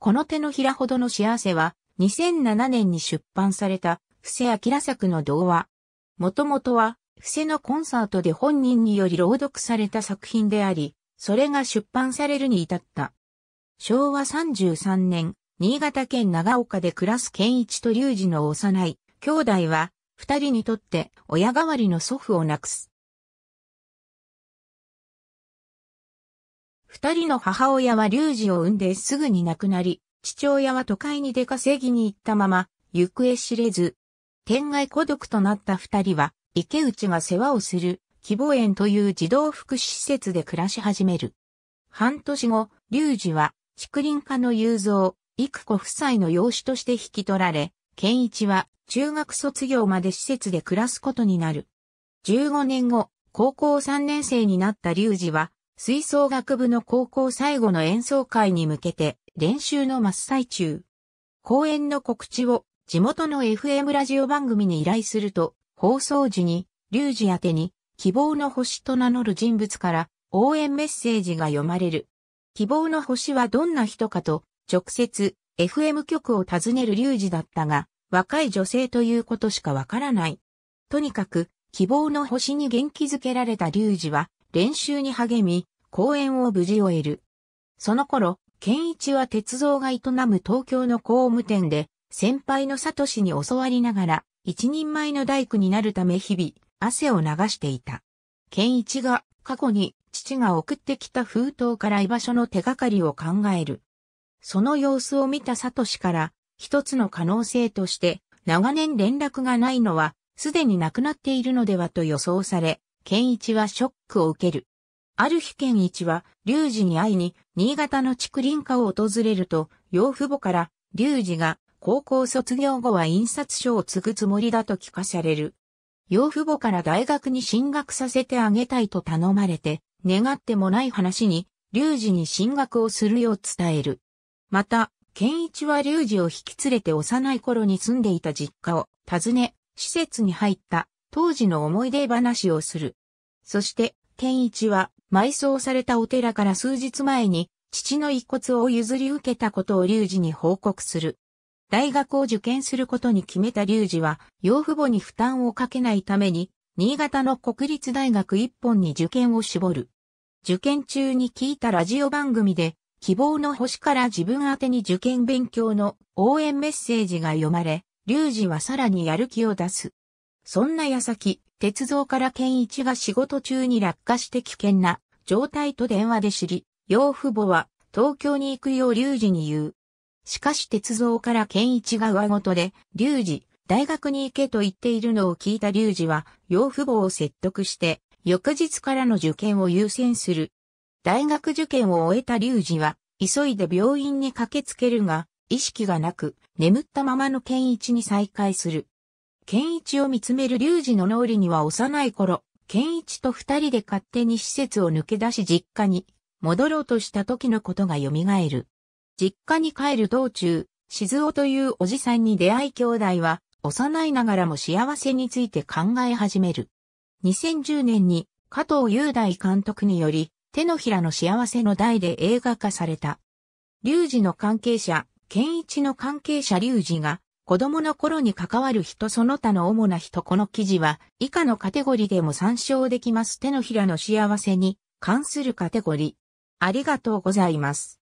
この手のひらほどの幸せは、2007年に出版された、布施明作の童話。もともとは、布施のコンサートで本人により朗読された作品であり、それが出版されるに至った。昭和33年、新潟県長岡で暮らす健一と隆二の幼い兄弟は、二人にとって親代わりの祖父を亡くす。二人の母親は龍二を産んですぐに亡くなり、父親は都会に出稼ぎに行ったまま、行方知れず。天外孤独となった二人は、池内が世話をする、希望園という児童福祉施設で暮らし始める。半年後、龍二は、竹林家の雄造、育子夫妻の養子として引き取られ、健一は中学卒業まで施設で暮らすことになる。15年後、高校3年生になった龍二は、吹奏楽部の高校最後の演奏会に向けて練習の真っ最中。公演の告知を地元の FM ラジオ番組に依頼すると、放送時に、リュウジ宛に、希望の星と名乗る人物から応援メッセージが読まれる。希望の星はどんな人かと、直接 FM 局を訪ねるリュウジだったが、若い女性ということしかわからない。とにかく、希望の星に元気づけられたリュウジは、練習に励み、公演を無事終える。その頃、健一は鉄造が営む東京の工務店で、先輩のサトシに教わりながら、一人前の大工になるため日々、汗を流していた。健一が過去に父が送ってきた封筒から居場所の手がかりを考える。その様子を見たサトシから、一つの可能性として、長年連絡がないのは、すでに亡くなっているのではと予想され、健一はショックを受ける。ある日健一は、龍二に会いに、新潟の竹林家を訪れると、養父母から、龍二が、高校卒業後は印刷所を継ぐつもりだと聞かされる。養父母から大学に進学させてあげたいと頼まれて、願ってもない話に、龍二に進学をするよう伝える。また、健一は龍二を引き連れて幼い頃に住んでいた実家を訪ね、施設に入った当時の思い出話をする。そして、天一は、埋葬されたお寺から数日前に、父の遺骨を譲り受けたことを隆二に報告する。大学を受験することに決めた隆二は、養父母に負担をかけないために、新潟の国立大学一本に受験を絞る。受験中に聞いたラジオ番組で、希望の星から自分宛に受験勉強の応援メッセージが読まれ、隆二はさらにやる気を出す。そんな矢先、鉄道から健一が仕事中に落下して危険な状態と電話で知り、養父母は東京に行くよう隆二に言う。しかし鉄道から健一が上ごとで、隆二、大学に行けと言っているのを聞いた隆二は、養父母を説得して、翌日からの受験を優先する。大学受験を終えた隆二は、急いで病院に駆けつけるが、意識がなく、眠ったままの健一に再会する。健一を見つめる隆二の脳裏には幼い頃、健一と二人で勝手に施設を抜け出し実家に戻ろうとした時のことが蘇る。実家に帰る道中、静雄というおじさんに出会い兄弟は、幼いながらも幸せについて考え始める。2010年に加藤雄大監督により、手のひらの幸せの台で映画化された。隆二の関係者、健一の関係者隆二が、子供の頃に関わる人その他の主な人この記事は以下のカテゴリでも参照できます手のひらの幸せに関するカテゴリ。ありがとうございます。